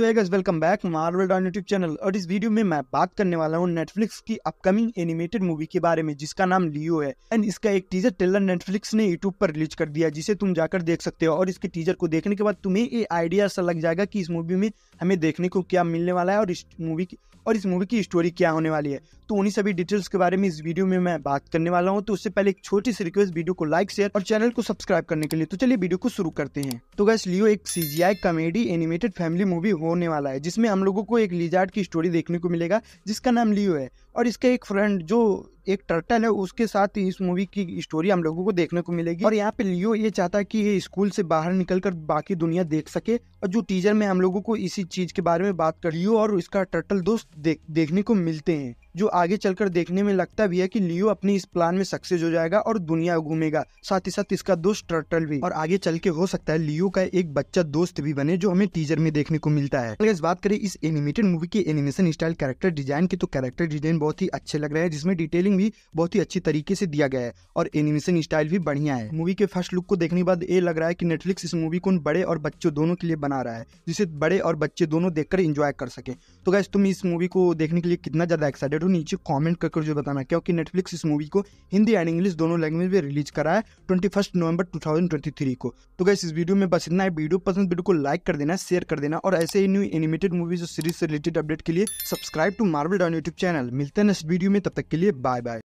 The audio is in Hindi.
सो welcome back Marvel Don YouTube channel और इस वीडियो में मैं बात करने वाला हूँ नेटफ्लिक्स की अपकमिंग एनिमेटेड मूवी के बारे में जिसका नाम लियो है एंड इसका एक टीजर ट्रेलर नेटफ्लिक्स ने यूट्यूब पर रिलीज कर दिया जिसे तुम जाकर देख सकते हो और इसके टीजर को देखने के बाद तुम्हें ये आइडिया सा लग जाएगा कि इस मूवी में हमें देखने को क्या मिलने वाला है और इस मूवी की और इस मूवी की स्टोरी क्या होने वाली है तो उन्हीं सभी डिटेल्स के बारे में इस वीडियो में मैं बात करने वाला हूँ तो उससे पहले एक छोटी सी रिक्वेस्ट वीडियो को लाइक शेयर और चैनल को सब्सक्राइब करने के लिए तो चलिए वीडियो को शुरू करते हैं तो गैस लियो एक सी कॉमेडी एनिमेटेड फैमिली मूवी होने वाला है जिसमें हम लोगों को एक लिजार्ड की स्टोरी देखने को मिलेगा जिसका नाम लियो है और इसका एक फ्रेंड जो एक टर्टल है उसके साथ ही इस मूवी की स्टोरी हम लोगों को देखने को मिलेगी और यहाँ पे लियो ये चाहता है कि ये स्कूल से बाहर निकलकर बाकी दुनिया देख सके और जो टीजर में हम लोगों को इसी चीज के बारे में बात कर लियो और इसका टर्टल दोस्त देख, देखने को मिलते हैं जो आगे चलकर देखने में लगता भी है कि लियो अपने इस प्लान में सक्सेस हो जाएगा और दुनिया घूमेगा साथ ही साथ इसका दोस्त टर्टल भी और आगे चल के हो सकता है लियो का एक बच्चा दोस्त भी बने जो हमें टीजर में देखने को मिलता है अगर बात करें इस एनिमेटेड मूवी के एनिमेशन स्टाइल कैरेक्टर डिजाइन की तो कैरेक्टर डिजाइन बहुत ही अच्छे लग रहे हैं जिसमें डिटेलिंग कलरिंग भी बहुत ही अच्छी तरीके से दिया गया है और एनिमेशन स्टाइल भी बढ़िया है मूवी के फर्स्ट लुक को देखने के बाद ये लग रहा है कि नेटफ्लिक्स इस मूवी को बड़े और बच्चों दोनों के लिए बना रहा है जिसे बड़े और बच्चे दोनों देखकर इंजॉय कर सके तो गैस तुम इस मूवी को देखने के लिए कितना ज़्यादा एक्साइटेड हो नीचे कॉमेंट करके जो बताना क्योंकि नेटफ्लिक्स इस मूवी को हिंदी एंड इंग्लिश दोनों लैंग्वेज में रिलीज करा है twenty first November two thousand twenty three को तो गैस इस वीडियो में बस इतना है वीडियो पसंद वीडियो को लाइक कर देना शेयर कर देना और ऐसे ही न्यू एनिमेटेड मूवीज और सीरीज से रिलेटेड अपडेट के लिए subscribe to Marvel Don YouTube channel मिलते हैं नेक्स्ट वीडियो में तब तक के लिए बाय